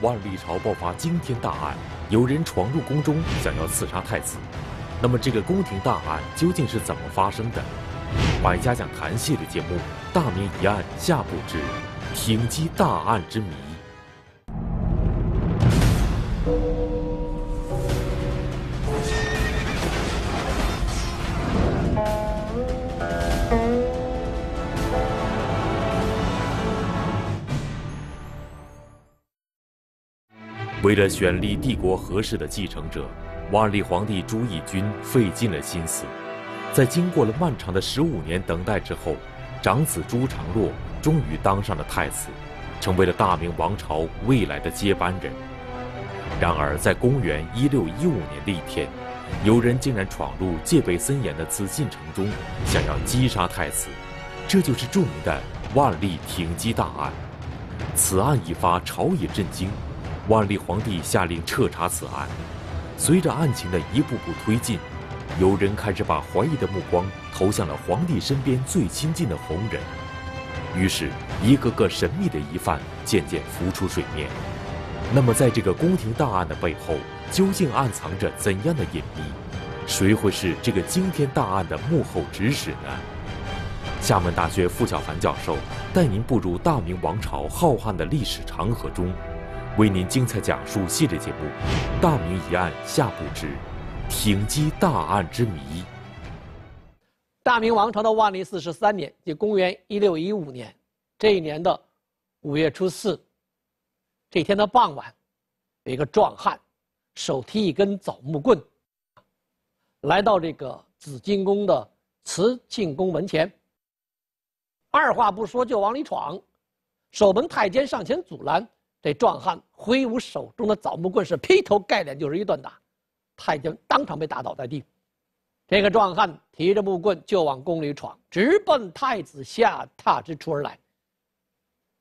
万历朝爆发惊天大案，有人闯入宫中想要刺杀太子。那么，这个宫廷大案究竟是怎么发生的？百家讲坛系列节目《大明疑案》下部之《挺击大案之谜》。为了选立帝国合适的继承者，万历皇帝朱翊钧费尽了心思。在经过了漫长的十五年等待之后，长子朱常洛终于当上了太子，成为了大明王朝未来的接班人。然而，在公元一六一五年的一天，有人竟然闯入戒备森严的紫禁城中，想要击杀太子。这就是著名的万历挺击大案。此案一发，朝野震惊。万历皇帝下令彻查此案。随着案情的一步步推进，有人开始把怀疑的目光投向了皇帝身边最亲近的红人。于是，一个个神秘的疑犯渐渐浮出水面。那么，在这个宫廷大案的背后，究竟暗藏着怎样的隐秘？谁会是这个惊天大案的幕后指使呢？厦门大学傅小凡教授带您步入大明王朝浩瀚的历史长河中。为您精彩讲述系列节目《大明一案》下部之《挺击大案之谜》。大明王朝的万历四十三年，即公元一六一五年，这一年的五月初四，这天的傍晚，有一个壮汉，手提一根枣木棍，来到这个紫禁宫的慈庆宫门前，二话不说就往里闯，守门太监上前阻拦。这壮汉挥舞手中的枣木棍，是劈头盖脸就是一顿打，太监当场被打倒在地。这个壮汉提着木棍就往宫里闯，直奔太子下榻之处而来。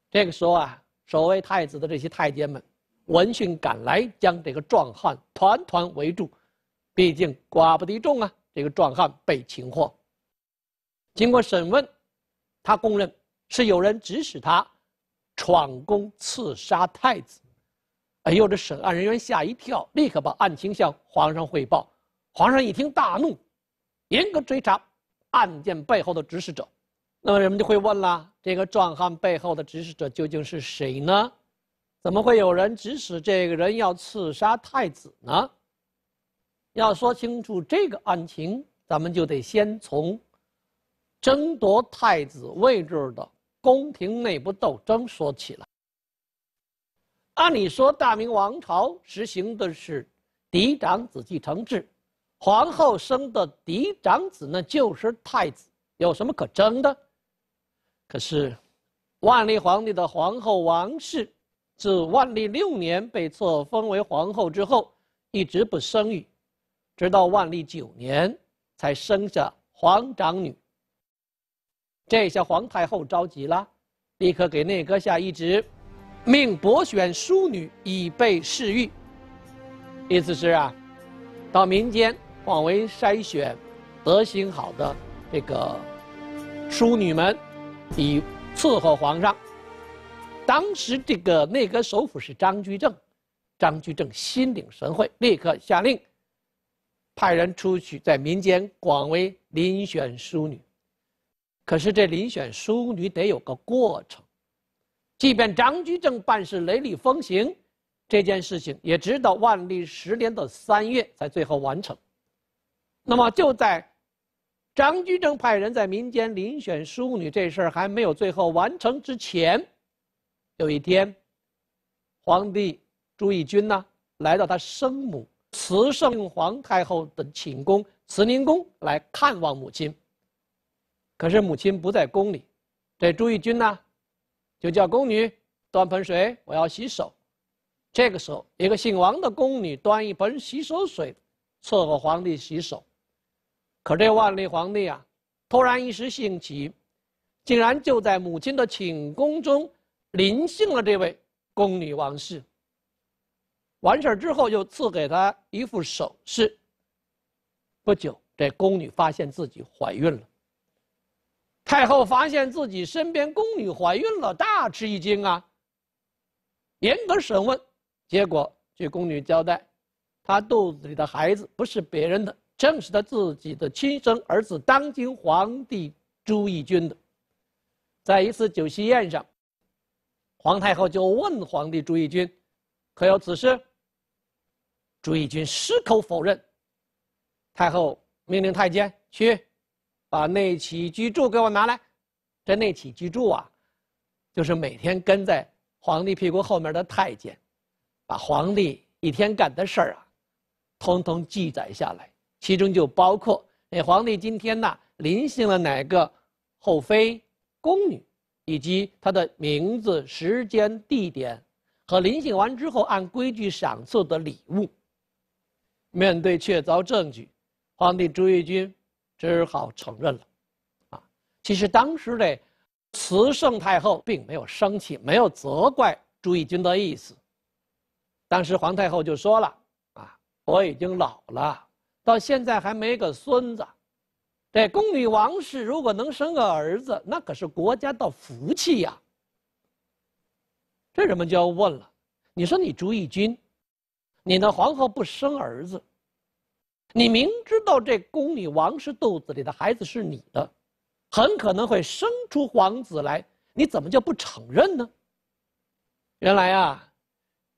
这个时候啊，守卫太子的这些太监们闻讯赶来，将这个壮汉团团围住。毕竟寡不敌众啊，这个壮汉被擒获。经过审问，他供认是有人指使他。闯宫刺杀太子，哎呦，这审案人员吓一跳，立刻把案情向皇上汇报。皇上一听大怒，严格追查案件背后的指使者。那么人们就会问了：这个壮汉背后的指使者究竟是谁呢？怎么会有人指使这个人要刺杀太子呢？要说清楚这个案情，咱们就得先从争夺太子位置的。宫廷内部斗争说起来，按理说大明王朝实行的是嫡长子继承制，皇后生的嫡长子那就是太子，有什么可争的？可是，万历皇帝的皇后王氏，自万历六年被册封为皇后之后，一直不生育，直到万历九年才生下皇长女。这下皇太后着急了，立刻给内阁下懿旨，命博选淑女以备侍御。意思是啊，到民间广为筛选德行好的这个淑女们，以伺候皇上。当时这个内阁首辅是张居正，张居正心领神会，立刻下令，派人出去在民间广为遴选淑女。可是这遴选淑女得有个过程，即便张居正办事雷厉风行，这件事情也直到万历十年的三月才最后完成。那么就在张居正派人在民间遴选淑女这事儿还没有最后完成之前，有一天，皇帝朱翊钧呢来到他生母慈圣皇太后的寝宫慈宁宫来看望母亲。可是母亲不在宫里，这朱翊钧呢，就叫宫女端盆水，我要洗手。这个时候，一个姓王的宫女端一盆洗手水，伺候皇帝洗手。可这万历皇帝啊，突然一时兴起，竟然就在母亲的寝宫中临幸了这位宫女王氏。完事儿之后，又赐给她一副首饰。不久，这宫女发现自己怀孕了。太后发现自己身边宫女怀孕了，大吃一惊啊！严格审问，结果据宫女交代，她肚子里的孩子不是别人的，正是她自己的亲生儿子，当今皇帝朱翊钧的。在一次酒席宴上，皇太后就问皇帝朱翊钧：“可有此事？”朱翊钧矢口否认。太后命令太监去。把那起居注给我拿来，这那起居注啊，就是每天跟在皇帝屁股后面的太监，把皇帝一天干的事儿啊，通通记载下来，其中就包括那皇帝今天呢临幸了哪个后妃、宫女，以及他的名字、时间、地点，和临幸完之后按规矩赏赐的礼物。面对确凿证据，皇帝朱翊钧。只好承认了，啊，其实当时的慈圣太后并没有生气，没有责怪朱翊钧的意思。当时皇太后就说了：“啊，我已经老了，到现在还没个孙子。这宫女王氏如果能生个儿子，那可是国家的福气呀。”这人们就要问了：“你说你朱翊钧，你那皇后不生儿子？”你明知道这宫女王氏肚子里的孩子是你的，很可能会生出皇子来，你怎么就不承认呢？原来啊，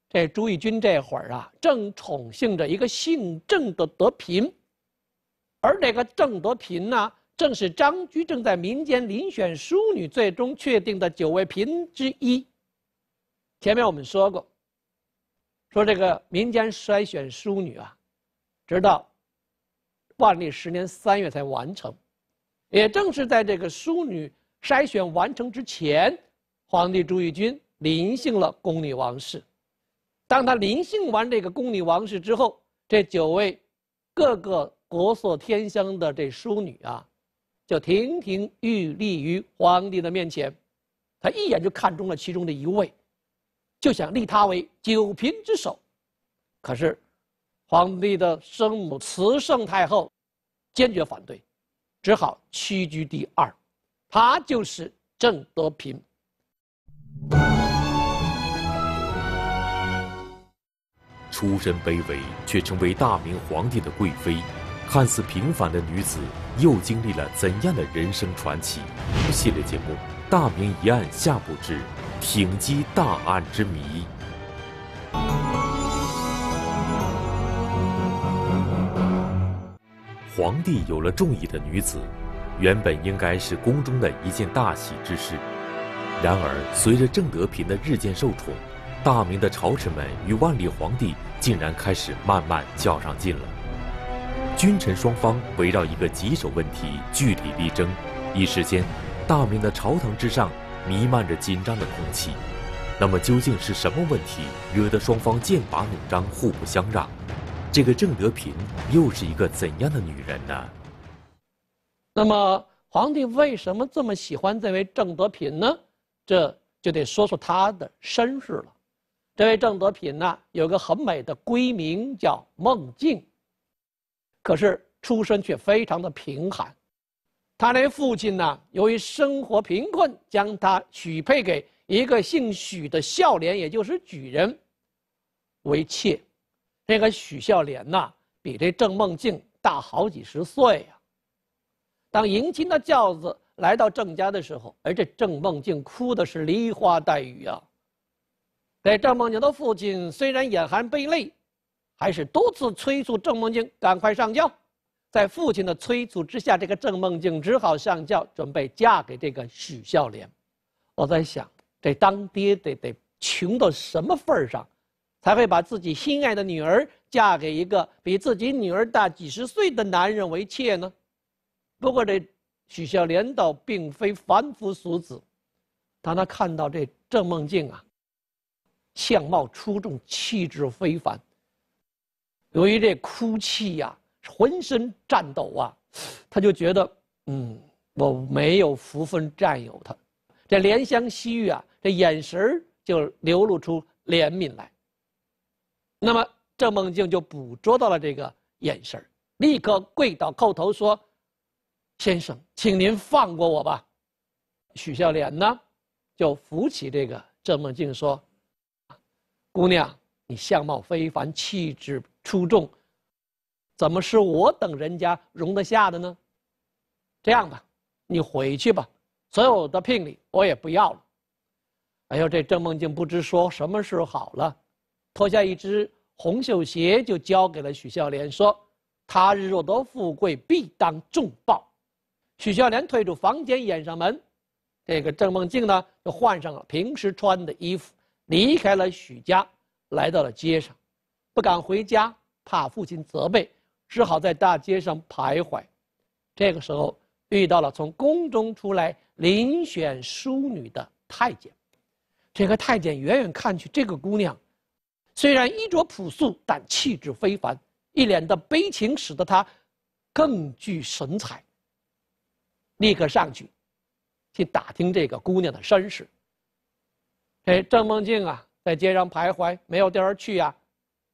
这朱翊钧这会儿啊，正宠幸着一个姓郑的德嫔，而这个郑德嫔呢，正是张居正在民间遴选淑女最终确定的九位嫔之一。前面我们说过，说这个民间筛选淑女啊，直到。万历十年三月才完成，也正是在这个淑女筛选完成之前，皇帝朱翊钧临幸了宫女王氏。当他临幸完这个宫女王氏之后，这九位各个国色天香的这淑女啊，就亭亭玉立于皇帝的面前，他一眼就看中了其中的一位，就想立她为九嫔之首，可是。皇帝的生母慈圣太后坚决反对，只好屈居第二。她就是郑德平。出身卑微却成为大明皇帝的贵妃，看似平凡的女子，又经历了怎样的人生传奇？系列节目《大明一案》下部之《挺击大案之谜》。皇帝有了中意的女子，原本应该是宫中的一件大喜之事。然而，随着郑德平的日渐受宠，大明的朝臣们与万历皇帝竟然开始慢慢较上劲了。君臣双方围绕一个棘手问题据理力争，一时间，大明的朝堂之上弥漫着紧张的空气。那么，究竟是什么问题，惹得双方剑拔弩张、互不相让？这个郑德嫔又是一个怎样的女人呢？那么，皇帝为什么这么喜欢这位郑德嫔呢？这就得说说她的身世了。这位郑德嫔呢，有个很美的闺名叫孟静，可是出身却非常的贫寒。她的父亲呢，由于生活贫困，将她许配给一个姓许的孝廉，也就是举人为妾。这个许孝廉呐，比这郑梦静大好几十岁呀。当迎亲的轿子来到郑家的时候，而这郑梦静哭的是梨花带雨啊。这郑梦静的父亲虽然眼含悲泪，还是多次催促郑梦静赶快上轿。在父亲的催促之下，这个郑梦静只好上轿，准备嫁给这个许孝廉。我在想，这当爹的得穷到什么份儿上？才会把自己心爱的女儿嫁给一个比自己女儿大几十岁的男人为妾呢？不过这许孝廉倒并非凡夫俗子，当他看到这郑梦静啊，相貌出众，气质非凡，由于这哭泣呀，浑身颤抖啊，他就觉得嗯，我没有福分占有她，这怜香惜玉啊，这眼神就流露出怜悯来。那么，郑梦静就捕捉到了这个眼神立刻跪倒叩头说：“先生，请您放过我吧。”许笑脸呢，就扶起这个郑梦静说：“姑娘，你相貌非凡，气质出众，怎么是我等人家容得下的呢？这样吧，你回去吧，所有的聘礼我也不要了。”哎呦，这郑梦静不知说什么时候好了。脱下一只红绣鞋，就交给了许孝廉，说：“他日若得富贵，必当重报。”许孝廉退出房间，掩上门。这个郑梦静呢，就换上了平时穿的衣服，离开了许家，来到了街上，不敢回家，怕父亲责备，只好在大街上徘徊。这个时候遇到了从宫中出来遴选淑女的太监，这个太监远远看去，这个姑娘。虽然衣着朴素，但气质非凡，一脸的悲情使得他更具神采。立刻上去，去打听这个姑娘的身世。这郑梦静啊，在街上徘徊，没有地儿去呀，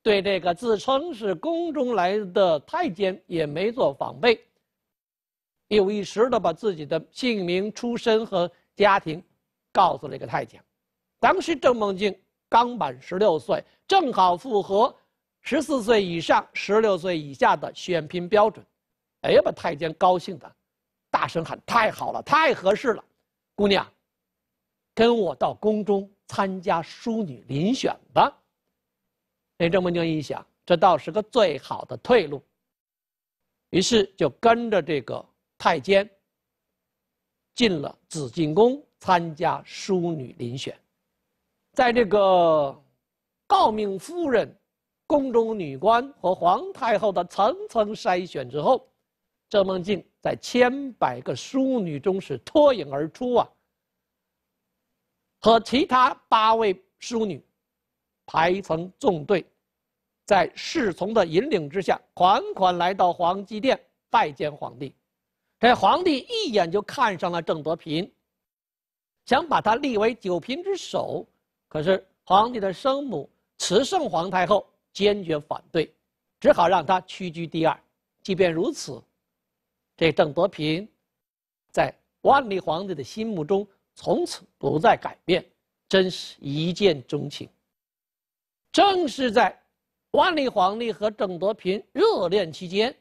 对这个自称是宫中来的太监也没做防备，一五一十的把自己的姓名、出身和家庭，告诉了一个太监。当时郑梦静刚满十六岁，正好符合十四岁以上、十六岁以下的选嫔标准。哎呀，把太监高兴的，大声喊：“太好了，太合适了！”姑娘，跟我到宫中参加淑女遴选吧。那郑文敬一想，这倒是个最好的退路。于是就跟着这个太监进了紫禁宫，参加淑女遴选。在这个诰命夫人、宫中女官和皇太后的层层筛选之后，郑梦境在千百个淑女中是脱颖而出啊。和其他八位淑女排成纵队，在侍从的引领之下，款款来到皇极殿拜见皇帝。这皇帝一眼就看上了郑德平，想把他立为九嫔之首。可是皇帝的生母慈圣皇太后坚决反对，只好让他屈居第二。即便如此，这郑德嫔在万历皇帝的心目中从此不再改变，真是一见钟情。正是在万历皇帝和郑德嫔热恋期间，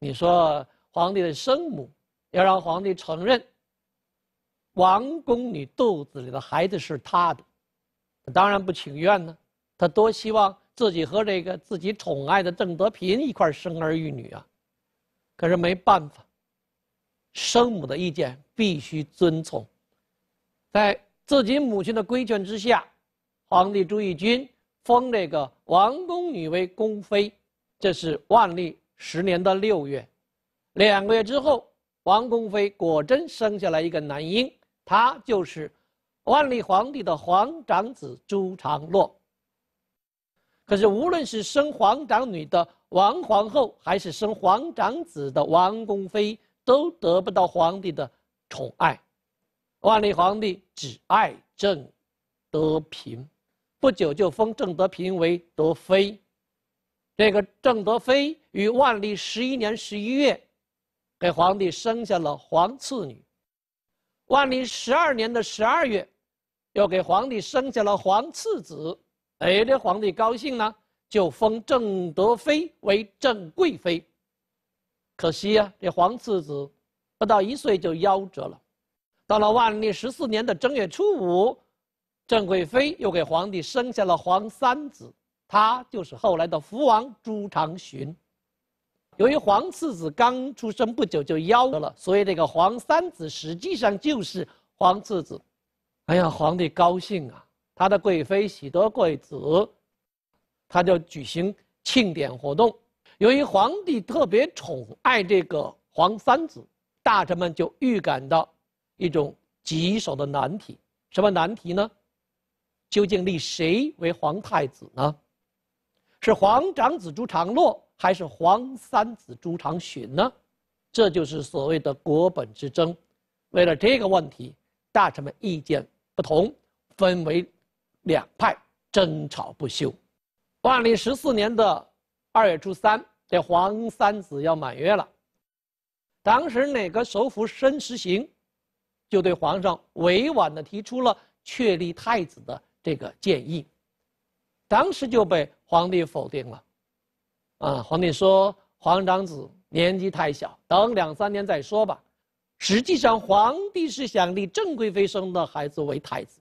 你说皇帝的生母要让皇帝承认王宫里肚子里的孩子是他的。当然不情愿呢，他多希望自己和这个自己宠爱的郑德平一块生儿育女啊，可是没办法，生母的意见必须遵从，在自己母亲的规劝之下，皇帝朱翊钧封这个王宫女为宫妃，这是万历十年的六月，两个月之后，王宫妃果真生下来一个男婴，他就是。万历皇帝的皇长子朱常洛。可是，无论是生皇长女的王皇后，还是生皇长子的王宫妃，都得不到皇帝的宠爱。万历皇帝只爱郑德嫔，不久就封郑德嫔为德妃。这个郑德妃于万历十一年十一月，给皇帝生下了皇次女。万历十二年的十二月。又给皇帝生下了皇次子，哎，这皇帝高兴呢，就封郑德妃为郑贵妃。可惜啊，这皇次子不到一岁就夭折了。到了万历十四年的正月初五，郑贵妃又给皇帝生下了皇三子，他就是后来的福王朱常洵。由于皇次子刚出生不久就夭折了，所以这个皇三子实际上就是皇次子。哎呀，皇帝高兴啊，他的贵妃喜得贵子，他就举行庆典活动。由于皇帝特别宠爱这个皇三子，大臣们就预感到一种棘手的难题：什么难题呢？究竟立谁为皇太子呢？是皇长子朱常洛，还是皇三子朱常洵呢？这就是所谓的国本之争。为了这个问题，大臣们意见。不同，分为两派争吵不休。万历十四年的二月初三，这皇三子要满月了。当时哪个首辅申时行，就对皇上委婉地提出了确立太子的这个建议，当时就被皇帝否定了。啊，皇帝说皇长子年纪太小，等两三年再说吧。实际上，皇帝是想立郑贵妃生的孩子为太子，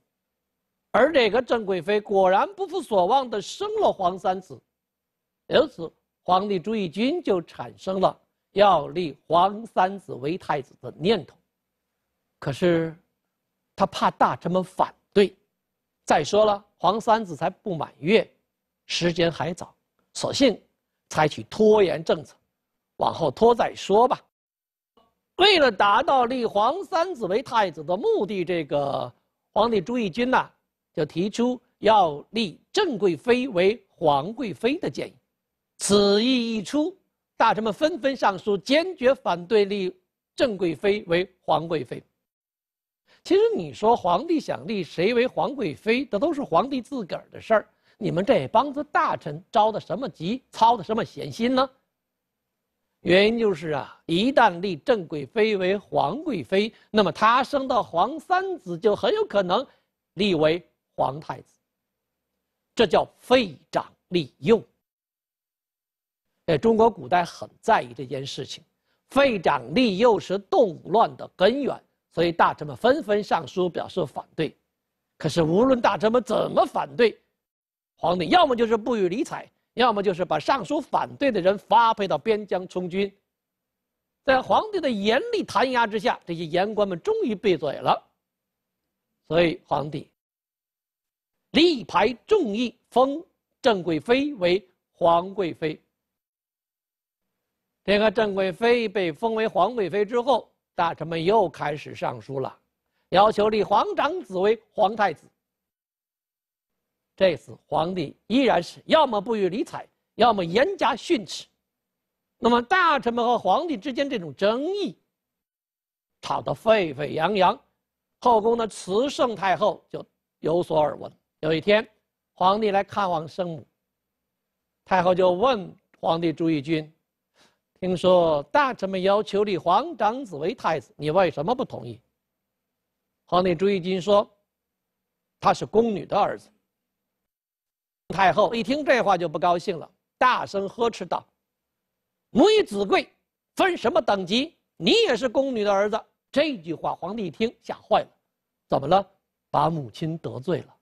而这个郑贵妃果然不负所望的生了皇三子，由此，皇帝朱翊钧就产生了要立皇三子为太子的念头。可是，他怕大臣们反对，再说了，皇三子才不满月，时间还早，索性，采取拖延政策，往后拖再说吧。为了达到立皇三子为太子的目的，这个皇帝朱翊钧呐，就提出要立郑贵妃为皇贵妃的建议。此议一出，大臣们纷纷上书，坚决反对立郑贵妃为皇贵妃。其实你说皇帝想立谁为皇贵妃，这都是皇帝自个儿的事儿，你们这帮子大臣着的什么急，操的什么闲心呢？原因就是啊，一旦立郑贵妃为皇贵妃，那么她生的皇三子就很有可能立为皇太子，这叫废长立幼。哎，中国古代很在意这件事情，废长立幼是动乱的根源，所以大臣们纷纷上书表示反对。可是无论大臣们怎么反对，皇帝要么就是不予理睬。要么就是把上书反对的人发配到边疆充军，在皇帝的严厉弹压之下，这些言官们终于闭嘴了。所以皇帝力排众议，封郑贵妃为皇贵妃。这个郑贵妃被封为皇贵妃之后，大臣们又开始上书了，要求立皇长子为皇太子。这次皇帝依然是要么不予理睬，要么严加训斥。那么大臣们和皇帝之间这种争议，吵得沸沸扬扬。后宫的慈圣太后就有所耳闻。有一天，皇帝来看望生母，太后就问皇帝朱翊钧：“听说大臣们要求立皇长子为太子，你为什么不同意？”皇帝朱翊钧说：“他是宫女的儿子。”太后一听这话就不高兴了，大声呵斥道：“母以子贵，分什么等级？你也是宫女的儿子！”这句话，皇帝一听吓坏了。怎么了？把母亲得罪了？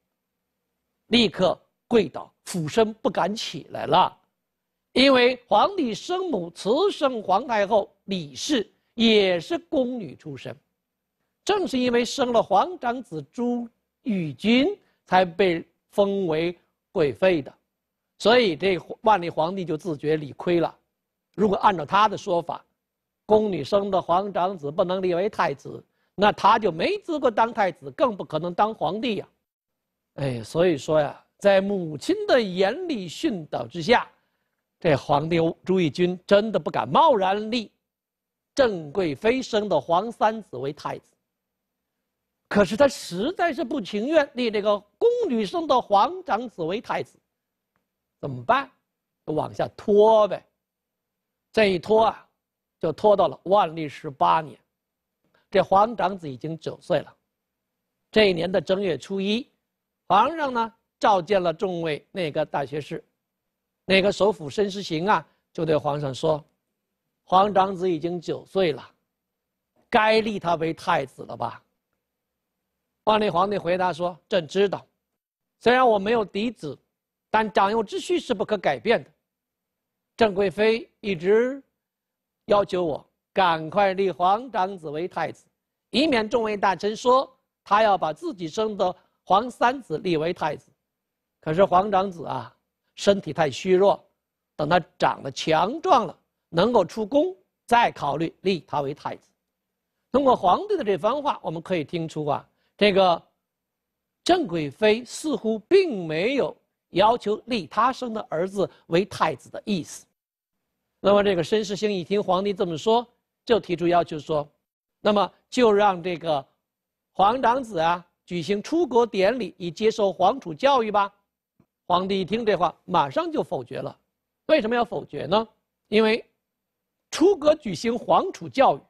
立刻跪倒，俯身不敢起来了。因为皇帝生母慈圣皇太后李氏也是宫女出身，正是因为生了皇长子朱翊钧，才被封为。贵妃的，所以这万历皇帝就自觉理亏了。如果按照他的说法，宫女生的皇长子不能立为太子，那他就没资格当太子，更不可能当皇帝呀。哎，所以说呀，在母亲的严厉训导之下，这皇帝朱翊钧真的不敢贸然立郑贵妃生的皇三子为太子。可是他实在是不情愿立这个宫女生的皇长子为太子，怎么办？就往下拖呗。这一拖啊，就拖到了万历十八年，这皇长子已经九岁了。这一年的正月初一，皇上呢召见了众位那个大学士，那个首辅申时行啊，就对皇上说：“皇长子已经九岁了，该立他为太子了吧？”万历皇帝回答说：“朕知道，虽然我没有嫡子，但长幼之序是不可改变的。郑贵妃一直要求我赶快立皇长子为太子，以免众位大臣说他要把自己生的皇三子立为太子。可是皇长子啊，身体太虚弱，等他长得强壮了，能够出宫，再考虑立他为太子。通过皇帝的这番话，我们可以听出啊。”这个，郑贵妃似乎并没有要求立她生的儿子为太子的意思。那么，这个申时兴一听皇帝这么说，就提出要求说：“那么就让这个皇长子啊举行出国典礼，以接受皇储教育吧。”皇帝一听这话，马上就否决了。为什么要否决呢？因为出阁举行皇储教育。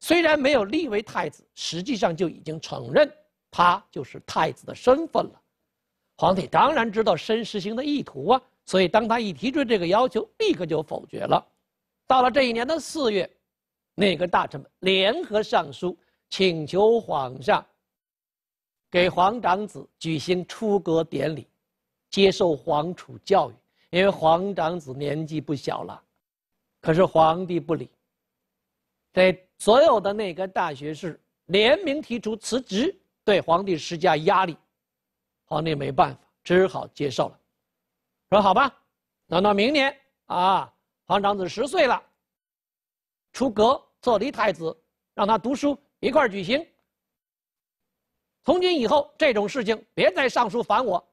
虽然没有立为太子，实际上就已经承认他就是太子的身份了。皇帝当然知道申时行的意图啊，所以当他一提出这个要求，立刻就否决了。到了这一年的四月，内阁大臣们联合上书，请求皇上给皇长子举行出阁典礼，接受皇储教育，因为皇长子年纪不小了。可是皇帝不理，在。所有的内阁大学士联名提出辞职，对皇帝施加压力，皇帝没办法，只好接受了，说好吧，等到明年啊，皇长子十岁了，出阁册立太子，让他读书一块举行。从今以后这种事情别再上书烦我，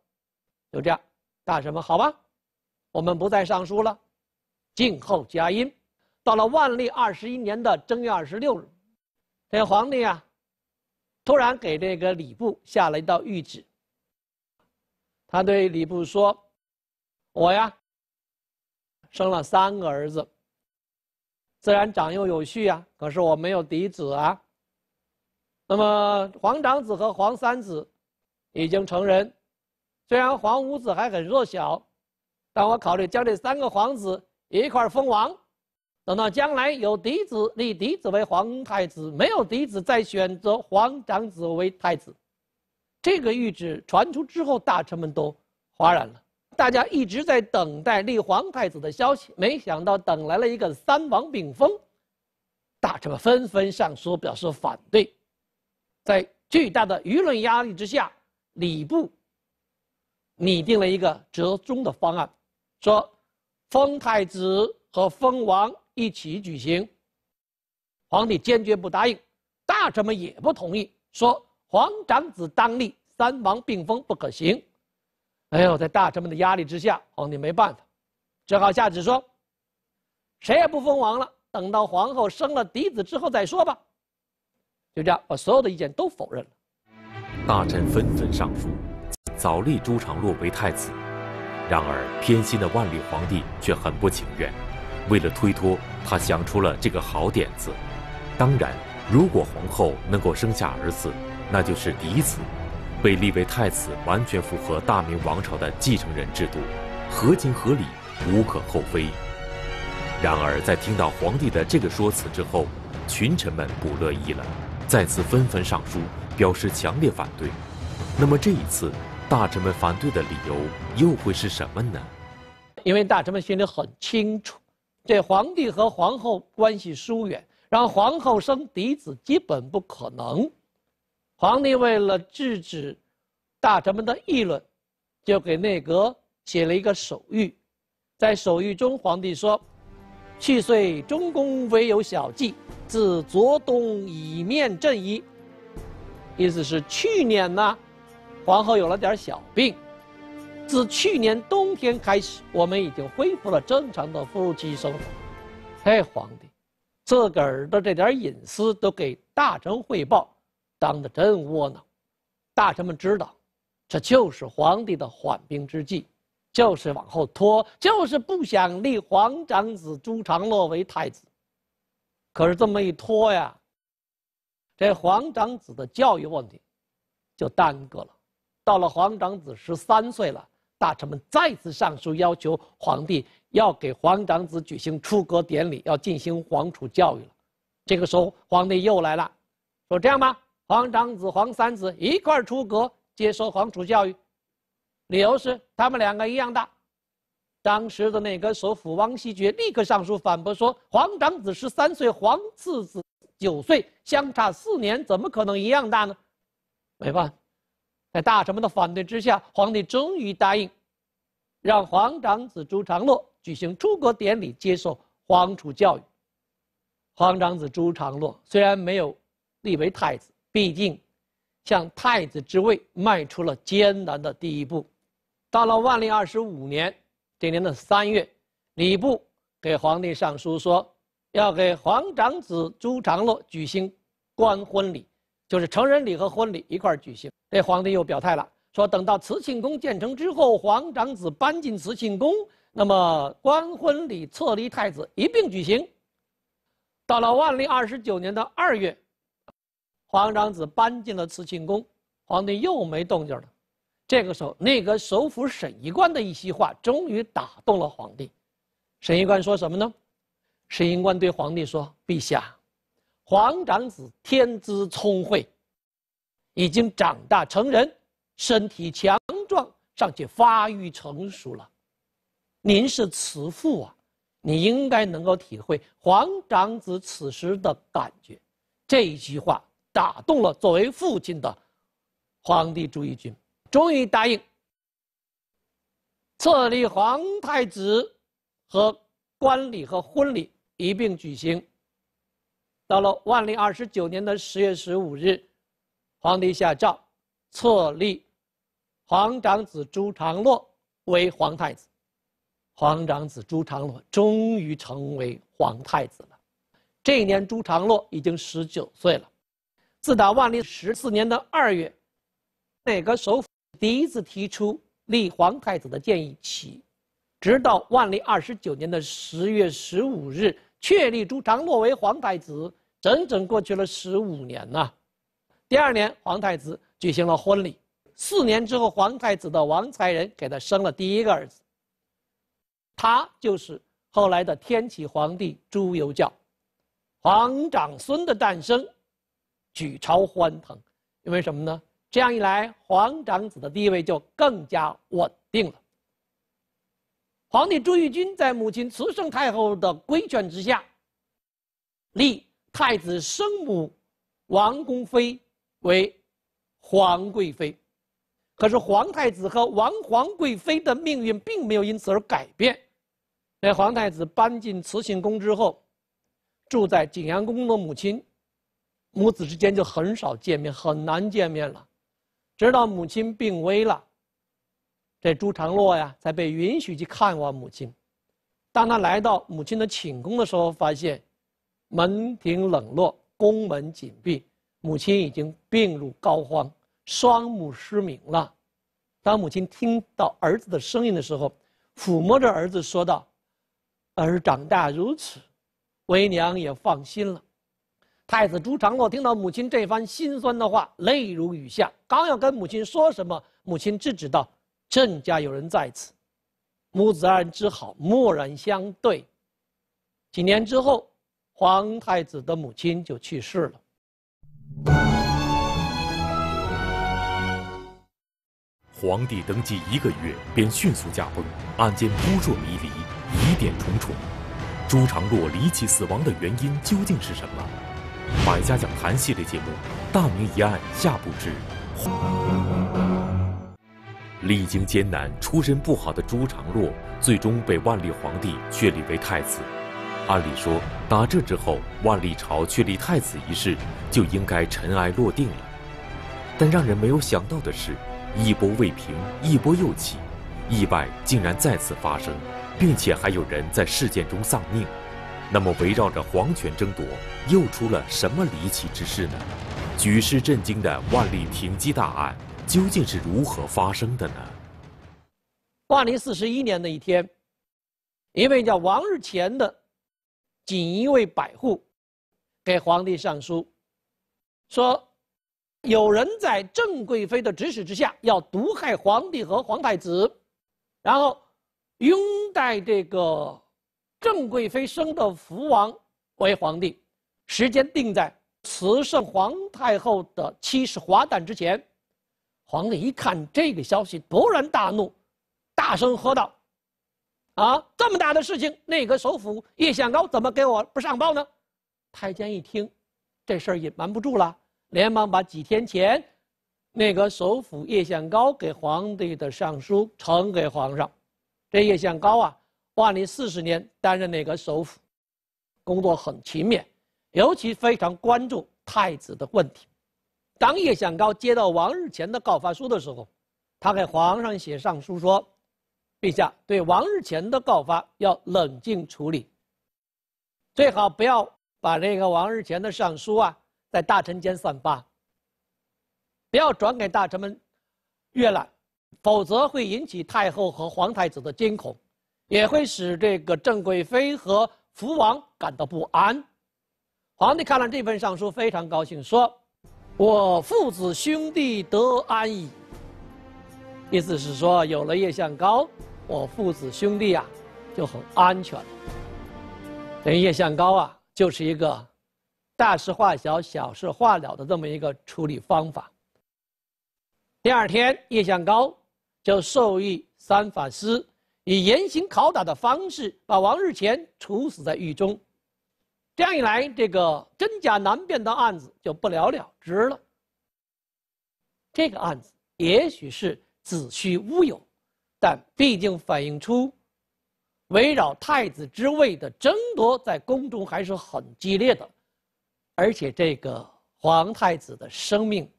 就这样，大臣们好吧，我们不再上书了，静候佳音。到了万历二十一年的正月二十六日，这皇帝啊，突然给这个礼部下了一道谕旨。他对礼部说：“我呀，生了三个儿子，自然长幼有序啊。可是我没有嫡子啊。那么，皇长子和皇三子已经成人，虽然皇五子还很弱小，但我考虑将这三个皇子一块封王。”等到将来有嫡子，立嫡子为皇太子；没有嫡子，再选择皇长子为太子。这个谕旨传出之后，大臣们都哗然了。大家一直在等待立皇太子的消息，没想到等来了一个三王并封。大臣们纷纷上书表示反对。在巨大的舆论压力之下，礼部拟定了一个折中的方案，说封太子和封王。一起举行，皇帝坚决不答应，大臣们也不同意，说皇长子当立，三王并封不可行。哎呦，在大臣们的压力之下，皇帝没办法，只好下旨说：“谁也不封王了，等到皇后生了嫡子之后再说吧。”就这样，把所有的意见都否认了。大臣纷纷上书，早立朱常洛为太子，然而偏心的万历皇帝却很不情愿。为了推脱，他想出了这个好点子。当然，如果皇后能够生下儿子，那就是嫡子，被立为太子完全符合大明王朝的继承人制度，合情合理，无可厚非。然而，在听到皇帝的这个说辞之后，群臣们不乐意了，再次纷纷上书表示强烈反对。那么这一次，大臣们反对的理由又会是什么呢？因为大臣们心里很清楚。这皇帝和皇后关系疏远，让皇后生嫡子基本不可能。皇帝为了制止大臣们的议论，就给内阁写了一个手谕。在手谕中，皇帝说：“去岁中宫唯有小计，自昨冬已面正矣。”意思是去年呢，皇后有了点小病。自去年冬天开始，我们已经恢复了正常的夫妻生活。哎，皇帝，自个儿的这点隐私都给大臣汇报，当的真窝囊。大臣们知道，这就是皇帝的缓兵之计，就是往后拖，就是不想立皇长子朱常洛为太子。可是这么一拖呀，这皇长子的教育问题就耽搁了。到了皇长子十三岁了。大臣们再次上书，要求皇帝要给皇长子举行出阁典礼，要进行皇储教育了。这个时候，皇帝又来了，说：“这样吧，皇长子、皇三子一块出阁，接受皇储教育。”理由是他们两个一样大。当时的内阁首辅王希爵立刻上书反驳说：“皇长子十三岁，皇次子九岁，相差四年，怎么可能一样大呢？”没办法。在大臣们的反对之下，皇帝终于答应，让皇长子朱常洛举行出国典礼，接受皇储教育。皇长子朱常洛虽然没有立为太子，毕竟向太子之位迈出了艰难的第一步。到了万历二十五年，这年的三月，礼部给皇帝上书说，要给皇长子朱常洛举行官婚礼。就是成人礼和婚礼一块举行。这皇帝又表态了，说等到慈庆宫建成之后，皇长子搬进慈庆宫，那么官婚礼册立太子一并举行。到了万历二十九年的二月，皇长子搬进了慈庆宫，皇帝又没动静了。这个时候，内阁首辅沈一贯的一席话终于打动了皇帝。沈一贯说什么呢？沈一贯对皇帝说：“陛下。”皇长子天资聪慧，已经长大成人，身体强壮，尚且发育成熟了。您是慈父啊，你应该能够体会皇长子此时的感觉。这一句话打动了作为父亲的皇帝朱翊钧，终于答应册立皇太子，和官礼和婚礼一并举行。到了万历二十九年的十月十五日，皇帝下诏册立皇长子朱常洛为皇太子。皇长子朱常洛终于成为皇太子了。这一年，朱常洛已经十九岁了。自打万历十四年的二月，内阁首辅第一次提出立皇太子的建议起，直到万历二十九年的十月十五日确立朱常洛为皇太子。整整过去了十五年呐，第二年皇太子举行了婚礼，四年之后皇太子的王才人给他生了第一个儿子，他就是后来的天启皇帝朱由校，皇长孙的诞生，举朝欢腾，因为什么呢？这样一来，皇长子的地位就更加稳定了。皇帝朱翊钧在母亲慈圣太后的规劝之下，立。太子生母王宫妃为皇贵妃，可是皇太子和王皇贵妃的命运并没有因此而改变。这皇太子搬进慈庆宫之后，住在景阳宫的母亲，母子之间就很少见面，很难见面了。直到母亲病危了，这朱常洛呀才被允许去看望母亲。当他来到母亲的寝宫的时候，发现。门庭冷落，宫门紧闭，母亲已经病入膏肓，双目失明了。当母亲听到儿子的声音的时候，抚摸着儿子说道：“儿长大如此，为娘也放心了。”太子朱常洛听到母亲这番心酸的话，泪如雨下。刚要跟母亲说什么，母亲制止道：“郑家有人在此。”母子二人只好默然相对。几年之后。皇太子的母亲就去世了。皇帝登基一个月，便迅速驾崩，案件扑朔迷离，疑点重重。朱常洛离奇死亡的原因究竟是什么？百家讲坛系列节目《大明一案》下部之。历经艰难、出身不好的朱常洛，最终被万历皇帝确立为太子。按理说，打这之后，万历朝确立太子一事就应该尘埃落定了。但让人没有想到的是，一波未平，一波又起，意外竟然再次发生，并且还有人在事件中丧命。那么，围绕着皇权争夺，又出了什么离奇之事呢？举世震惊的万历停机大案，究竟是如何发生的呢？万历四十一年的一天，一位叫王日乾的。锦衣卫百户给皇帝上书，说有人在郑贵妃的指使之下要毒害皇帝和皇太子，然后拥戴这个郑贵妃生的福王为皇帝，时间定在慈圣皇太后的七十华诞之前。皇帝一看这个消息，勃然大怒，大声喝道。啊，这么大的事情，内阁首辅叶向高怎么给我不上报呢？太监一听，这事儿隐瞒不住了，连忙把几天前内阁首辅叶向高给皇帝的上书呈给皇上。这叶向高啊，万历四十年担任内阁首辅，工作很勤勉，尤其非常关注太子的问题。当叶向高接到王日前的告发书的时候，他给皇上写上书说。陛下对王日乾的告发要冷静处理，最好不要把那个王日乾的上书啊在大臣间散发，不要转给大臣们阅览，否则会引起太后和皇太子的惊恐，也会使这个郑贵妃和福王感到不安。皇帝看了这份上书非常高兴，说：“我父子兄弟得安矣。”意思是说，有了叶向高。我父子兄弟啊就很安全。等于叶向高啊，就是一个大事化小、小事化了的这么一个处理方法。第二天，叶向高就授意三法司以严刑拷打的方式，把王日乾处死在狱中。这样一来，这个真假难辨的案子就不了了之了。这个案子也许是子虚乌有。但毕竟反映出，围绕太子之位的争夺在宫中还是很激烈的，而且这个皇太子的生命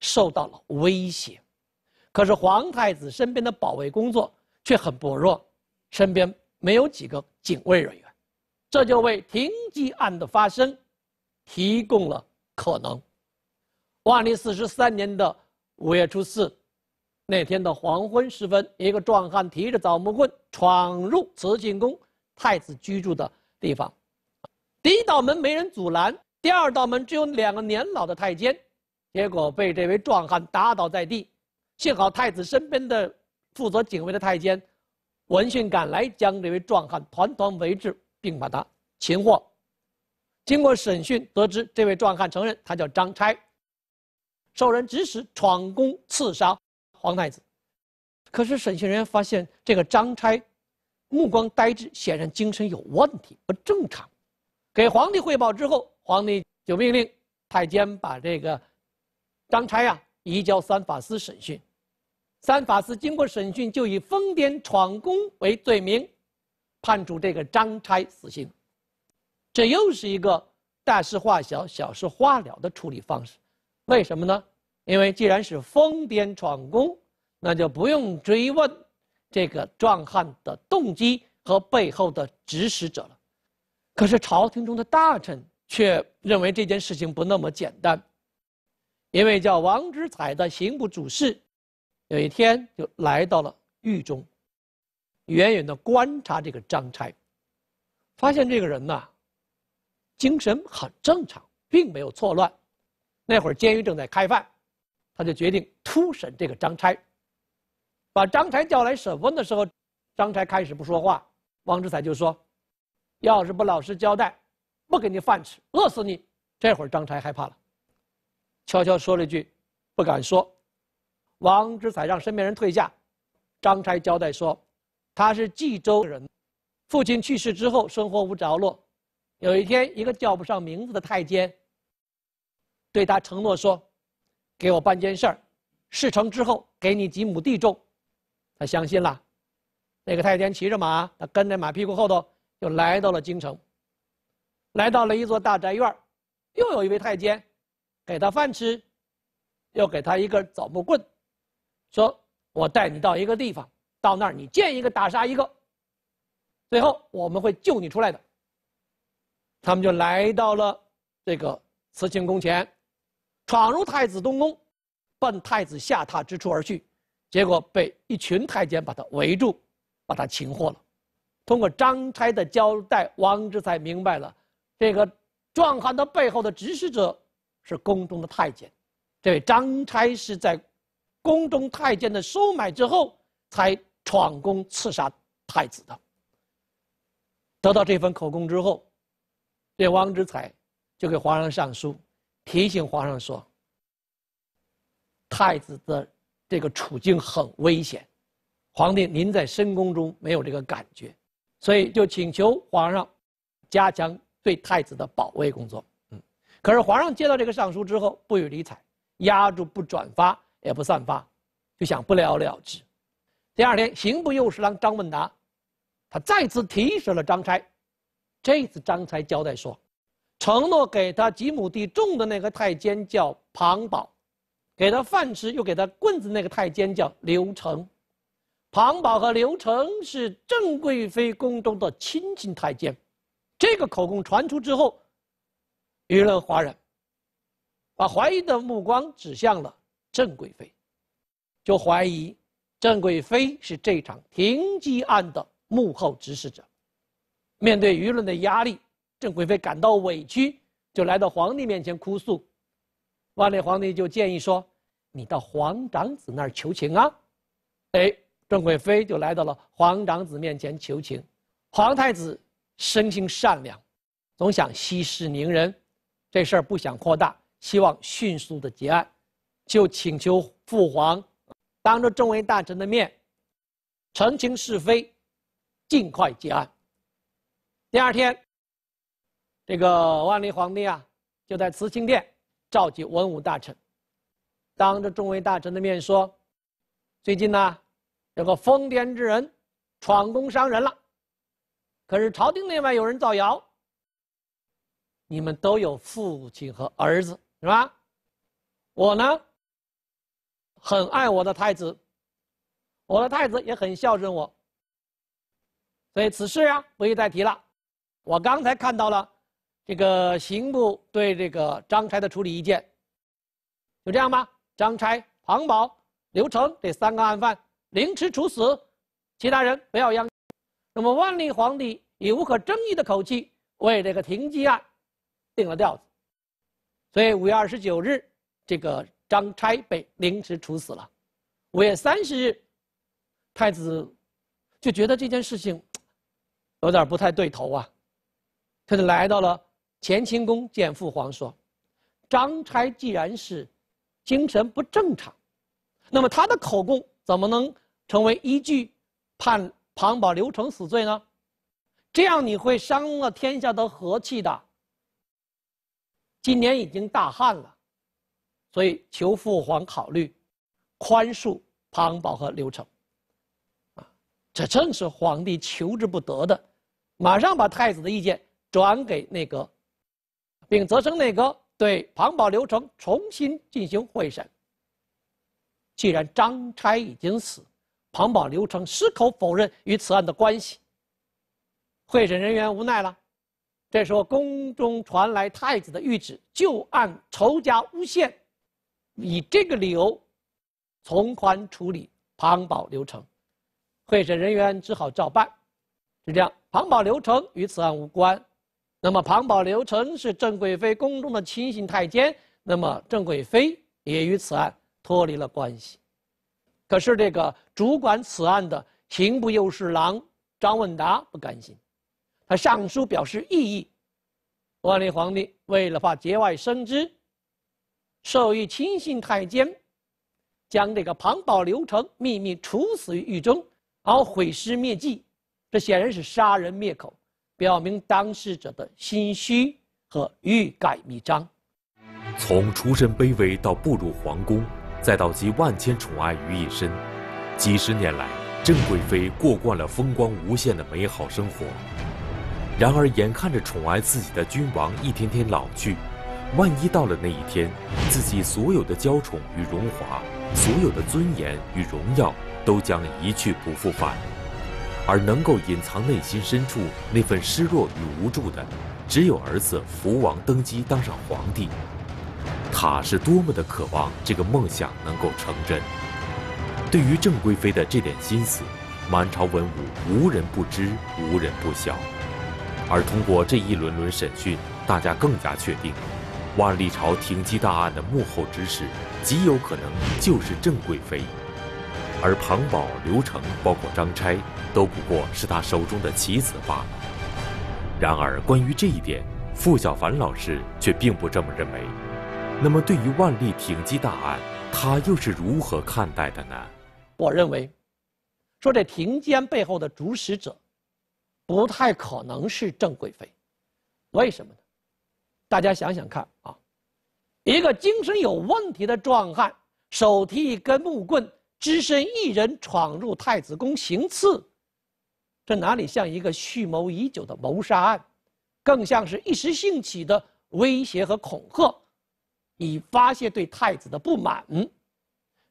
受到了威胁。可是皇太子身边的保卫工作却很薄弱，身边没有几个警卫人员，这就为停机案的发生提供了可能。万历四十三年的五月初四。那天的黄昏时分，一个壮汉提着枣木棍闯入慈庆宫太子居住的地方。第一道门没人阻拦，第二道门只有两个年老的太监，结果被这位壮汉打倒在地。幸好太子身边的负责警卫的太监闻讯赶来，将这位壮汉团团围制，并把他擒获。经过审讯，得知这位壮汉承认他叫张差，受人指使闯宫刺杀。皇太子，可是审讯人员发现这个张差目光呆滞，显然精神有问题，不正常。给皇帝汇报之后，皇帝就命令太监把这个张差啊移交三法司审讯。三法司经过审讯，就以疯癫闯宫为罪名，判处这个张差死刑。这又是一个大事化小、小事化了的处理方式，为什么呢？因为既然是疯癫闯宫，那就不用追问这个壮汉的动机和背后的指使者了。可是朝廷中的大臣却认为这件事情不那么简单，因为叫王之才的刑部主事，有一天就来到了狱中，远远地观察这个张差，发现这个人呐，精神很正常，并没有错乱。那会儿监狱正在开饭。他就决定突审这个张差，把张差叫来审问的时候，张差开始不说话。王之才就说：“要是不老实交代，不给你饭吃，饿死你！”这会儿张差害怕了，悄悄说了一句：“不敢说。”王之才让身边人退下，张差交代说：“他是冀州人，父亲去世之后生活无着落，有一天一个叫不上名字的太监，对他承诺说。”给我办件事儿，事成之后给你几亩地种。他相信了，那个太监骑着马，他跟在马屁股后头，就来到了京城。来到了一座大宅院又有一位太监，给他饭吃，又给他一根枣木棍，说：“我带你到一个地方，到那儿你见一个打杀一个。最后我们会救你出来的。”他们就来到了这个慈庆宫前。闯入太子东宫，奔太子下榻之处而去，结果被一群太监把他围住，把他擒获了。通过张差的交代，王之才明白了这个壮汉的背后的指使者是宫中的太监。这位张差是在宫中太监的收买之后，才闯宫刺杀太子的。得到这份口供之后，这王之才就给皇上上书。提醒皇上说，太子的这个处境很危险，皇帝您在深宫中没有这个感觉，所以就请求皇上加强对太子的保卫工作。嗯，可是皇上接到这个上书之后不予理睬，压住不转发也不散发，就想不了了之。第二天，刑部右侍郎张问达，他再次提审了张差，这次张差交代说。承诺给他几亩地种的那个太监叫庞宝，给他饭吃又给他棍子那个太监叫刘成，庞宝和刘成是郑贵妃宫中的亲信太监。这个口供传出之后，舆论哗然，把怀疑的目光指向了郑贵妃，就怀疑郑贵妃是这场停机案的幕后指使者。面对舆论的压力。郑贵妃感到委屈，就来到皇帝面前哭诉。万历皇帝就建议说：“你到皇长子那儿求情啊！”哎，郑贵妃就来到了皇长子面前求情。皇太子生性善良，总想息事宁人，这事儿不想扩大，希望迅速的结案，就请求父皇当着众位大臣的面澄清是非，尽快结案。第二天。这个万历皇帝啊，就在慈庆殿召集文武大臣，当着众位大臣的面说：“最近呢，有个疯癫之人闯宫伤人了。可是朝廷内外有人造谣，你们都有父亲和儿子，是吧？我呢，很爱我的太子，我的太子也很孝顺我，所以此事呀，不宜再提了。我刚才看到了。”这个刑部对这个张差的处理意见，就这样吧。张差、庞宝、刘成这三个案犯凌迟处死，其他人不要殃。那么万历皇帝以无可争议的口气为这个停机案定了调子，所以五月二十九日，这个张差被凌迟处死了。五月三十日，太子就觉得这件事情有点不太对头啊，他就来到了。乾清宫见父皇说：“张差既然是精神不正常，那么他的口供怎么能成为依据判庞宝、刘成死罪呢？这样你会伤了天下的和气的。今年已经大旱了，所以求父皇考虑宽恕庞宝和刘成。”啊，这正是皇帝求之不得的，马上把太子的意见转给那个。并责成内阁对庞宝刘成重新进行会审。既然张差已经死，庞宝刘成矢口否认与此案的关系，会审人员无奈了。这时候，宫中传来太子的谕旨，就按仇家诬陷，以这个理由，从宽处理庞宝刘成。会审人员只好照办。是这样，庞宝刘成与此案无关。那么庞宝刘成是郑贵妃宫中的亲信太监，那么郑贵妃也与此案脱离了关系。可是这个主管此案的刑部右侍郎张问达不甘心，他上书表示异议。万历皇帝为了怕节外生枝，授意亲信太监，将这个庞宝刘成秘密处死于狱中，而毁尸灭迹，这显然是杀人灭口。表明当事者的心虚和欲盖弥彰。从出身卑微到步入皇宫，再到集万千宠爱于一身，几十年来，郑贵妃过惯了风光无限的美好生活。然而，眼看着宠爱自己的君王一天天老去，万一到了那一天，自己所有的娇宠与荣华，所有的尊严与荣耀，都将一去不复返。而能够隐藏内心深处那份失落与无助的，只有儿子福王登基当上皇帝。他是多么的渴望这个梦想能够成真。对于郑贵妃的这点心思，满朝文武无人不知，无人不晓。而通过这一轮轮审讯，大家更加确定，万历朝停机大案的幕后之使，极有可能就是郑贵妃。而庞宝、刘成，包括张差，都不过是他手中的棋子罢了。然而，关于这一点，傅小凡老师却并不这么认为。那么，对于万历挺击大案，他又是如何看待的呢？我认为，说这庭间背后的主使者，不太可能是郑贵妃。为什么呢？大家想想看啊，一个精神有问题的壮汉，手提一根木棍。只身一人闯入太子宫行刺，这哪里像一个蓄谋已久的谋杀案，更像是一时兴起的威胁和恐吓，以发泄对太子的不满。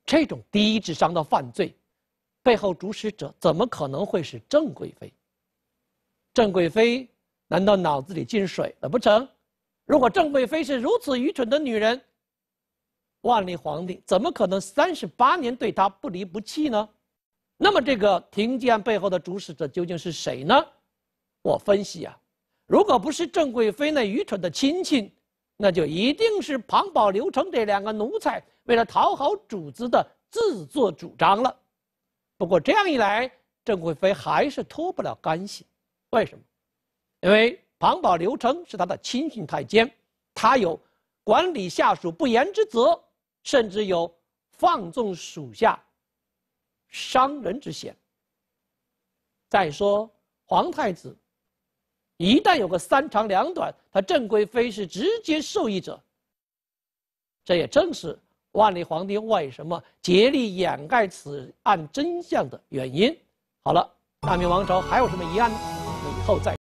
这种低智商的犯罪，背后主使者怎么可能会是郑贵妃？郑贵妃难道脑子里进水了不成？如果郑贵妃是如此愚蠢的女人。万历皇帝怎么可能三十八年对他不离不弃呢？那么这个廷谏背后的主使者究竟是谁呢？我分析啊，如果不是郑贵妃那愚蠢的亲戚，那就一定是庞宝、刘成这两个奴才为了讨好主子的自作主张了。不过这样一来，郑贵妃还是脱不了干系。为什么？因为庞宝、刘成是他的亲信太监，他有管理下属不严之责。甚至有放纵属下伤人之嫌。再说皇太子，一旦有个三长两短，他郑贵妃是直接受益者。这也正是万历皇帝为什么竭力掩盖此案真相的原因。好了，大明王朝还有什么疑案呢？以后再。